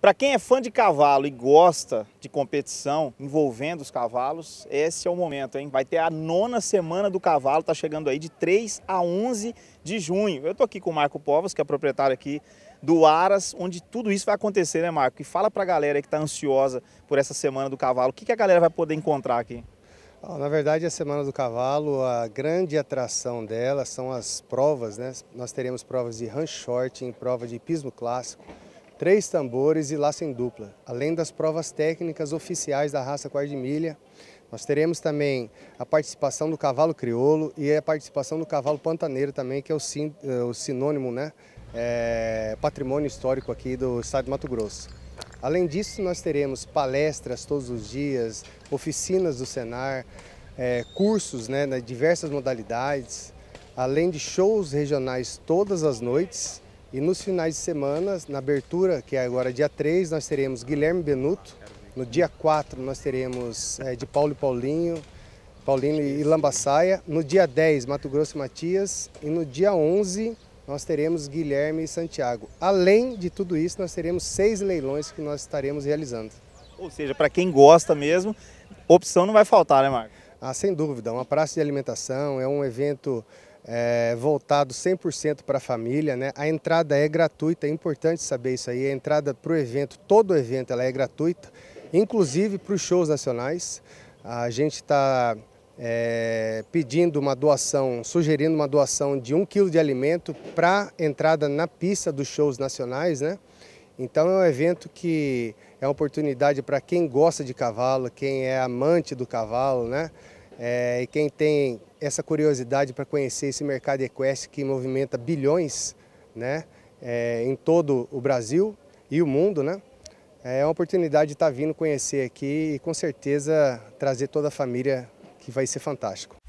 Para quem é fã de cavalo e gosta de competição envolvendo os cavalos, esse é o momento, hein? Vai ter a nona semana do cavalo, tá chegando aí de 3 a 11 de junho. Eu tô aqui com o Marco Povas, que é proprietário aqui do Aras, onde tudo isso vai acontecer, né, Marco? E fala pra galera que tá ansiosa por essa semana do cavalo, o que, que a galera vai poder encontrar aqui? Ah, na verdade, a Semana do Cavalo, a grande atração dela são as provas, né? Nós teremos provas de run short, prova de pismo clássico, três tambores e laço em dupla. Além das provas técnicas oficiais da raça Milha, nós teremos também a participação do cavalo crioulo e a participação do cavalo pantaneiro também, que é o, sin, eh, o sinônimo, né? É, patrimônio histórico aqui do estado de Mato Grosso. Além disso, nós teremos palestras todos os dias, oficinas do Senar, é, cursos né, nas diversas modalidades, além de shows regionais todas as noites, e nos finais de semana, na abertura, que é agora dia 3, nós teremos Guilherme Benuto. No dia 4, nós teremos é, de Paulo e Paulinho, Paulinho e Lambaçaia. No dia 10, Mato Grosso e Matias. E no dia 11, nós teremos Guilherme e Santiago. Além de tudo isso, nós teremos seis leilões que nós estaremos realizando. Ou seja, para quem gosta mesmo, opção não vai faltar, né, Marco? Ah, sem dúvida. Uma praça de alimentação, é um evento é, voltado 100% para a família. Né? A entrada é gratuita, é importante saber isso aí. A entrada para o evento, todo o evento, ela é gratuita, inclusive para os shows nacionais. A gente está é, pedindo uma doação, sugerindo uma doação de um quilo de alimento para entrada na pista dos shows nacionais, né? Então é um evento que é uma oportunidade para quem gosta de cavalo, quem é amante do cavalo, né? É, e quem tem essa curiosidade para conhecer esse mercado equestre que movimenta bilhões né, é, em todo o Brasil e o mundo, né, é uma oportunidade de estar tá vindo conhecer aqui e com certeza trazer toda a família que vai ser fantástico.